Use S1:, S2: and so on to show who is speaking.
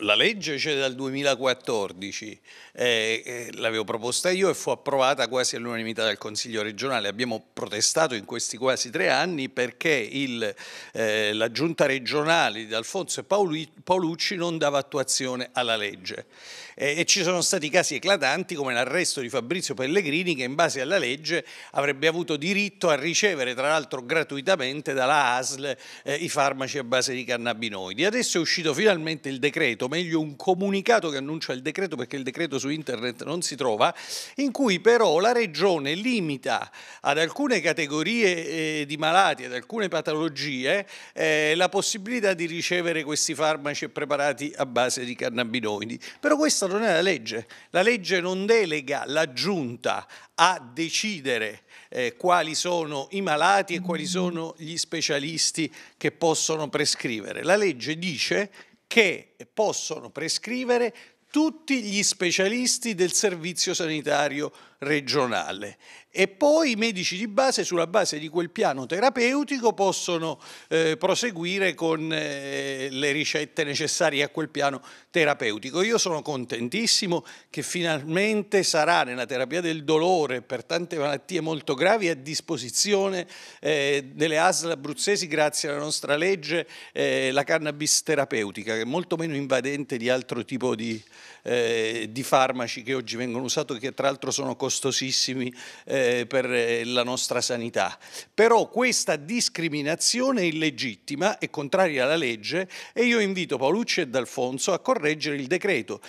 S1: la legge c'è dal 2014, eh, eh, l'avevo proposta io e fu approvata quasi all'unanimità dal Consiglio regionale. Abbiamo protestato in questi quasi tre anni perché il, eh, la giunta regionale di Alfonso e Paolucci non dava attuazione alla legge. e ci sono stati casi eclatanti come l'arresto di Fabrizio Pellegrini che in base alla legge avrebbe avuto diritto a ricevere tra l'altro gratuitamente dalla ASL eh, i farmaci a base di cannabinoidi. Adesso è uscito finalmente il decreto meglio un comunicato che annuncia il decreto, perché il decreto su internet non si trova, in cui però la Regione limita ad alcune categorie eh, di malati, ad alcune patologie, eh, la possibilità di ricevere questi farmaci e preparati a base di cannabinoidi. Però questa non è la legge, la legge non delega la Giunta a decidere eh, quali sono i malati e quali sono gli specialisti che possono prescrivere. La legge dice che possono prescrivere tutti gli specialisti del Servizio Sanitario regionale e poi i medici di base sulla base di quel piano terapeutico possono eh, proseguire con eh, le ricette necessarie a quel piano terapeutico. Io sono contentissimo che finalmente sarà nella terapia del dolore per tante malattie molto gravi a disposizione eh, delle ASL abruzzesi grazie alla nostra legge eh, la cannabis terapeutica che è molto meno invadente di altro tipo di, eh, di farmaci che oggi vengono usati che tra l'altro sono costosissimi costosissimi eh, per eh, la nostra sanità. Però questa discriminazione è illegittima e contraria alla legge e io invito Paolucci e D'Alfonso a correggere il decreto